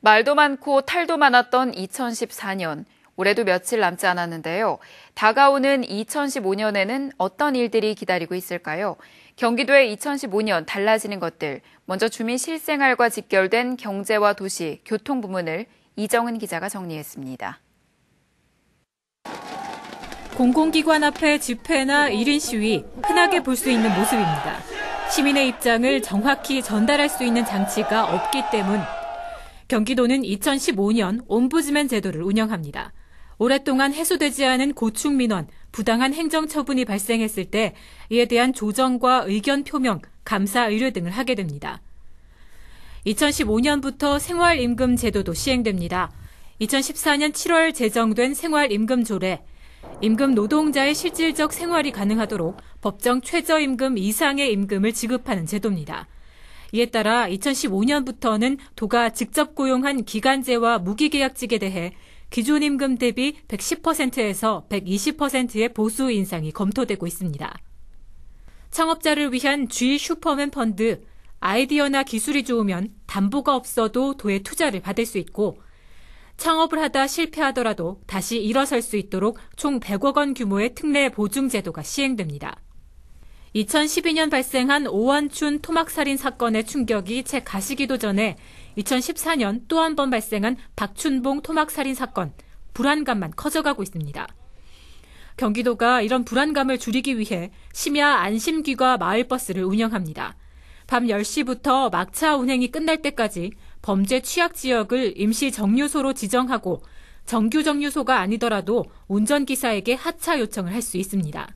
말도 많고 탈도 많았던 2014년. 올해도 며칠 남지 않았는데요. 다가오는 2015년에는 어떤 일들이 기다리고 있을까요? 경기도의 2015년 달라지는 것들. 먼저 주민 실생활과 직결된 경제와 도시, 교통 부문을 이정은 기자가 정리했습니다. 공공기관 앞에 집회나 1인 시위, 흔하게 볼 수 있는 모습입니다. 시민의 입장을 정확히 전달할 수 있는 장치가 없기 때문 경기도는 2015년 옴부즈맨 제도를 운영합니다. 오랫동안 해소되지 않은 고충 민원, 부당한 행정 처분이 발생했을 때 이에 대한 조정과 의견 표명, 감사 의뢰 등을 하게 됩니다. 2015년부터 생활임금 제도도 시행됩니다. 2014년 7월 제정된 생활임금 조례, 임금 노동자의 실질적 생활이 가능하도록 법정 최저임금 이상의 임금을 지급하는 제도입니다. 이에 따라 2015년부터는 도가 직접 고용한 기간제와 무기계약직에 대해 기존 임금 대비 110%에서 120%의 보수 인상이 검토되고 있습니다. 창업자를 위한 G 슈퍼맨 펀드, 아이디어나 기술이 좋으면 담보가 없어도 도의 투자를 받을 수 있고, 창업을 하다 실패하더라도 다시 일어설 수 있도록 총 100억 원 규모의 특례 보증제도가 시행됩니다. 2012년 발생한 오원춘 토막살인 사건의 충격이 채 가시기도 전에 2014년 또 한 번 발생한 박춘봉 토막살인 사건, 불안감만 커져가고 있습니다. 경기도가 이런 불안감을 줄이기 위해 심야 안심귀가 마을버스를 운영합니다. 밤 10시부터 막차 운행이 끝날 때까지 범죄 취약 지역을 임시 정류소로 지정하고 정규 정류소가 아니더라도 운전기사에게 하차 요청을 할 수 있습니다.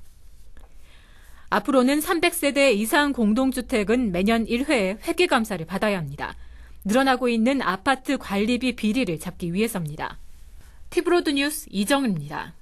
앞으로는 300세대 이상 공동주택은 매년 1회 회계 감사를 받아야 합니다. 늘어나고 있는 아파트 관리비 비리를 잡기 위해서입니다. 티브로드 뉴스 이정입니다.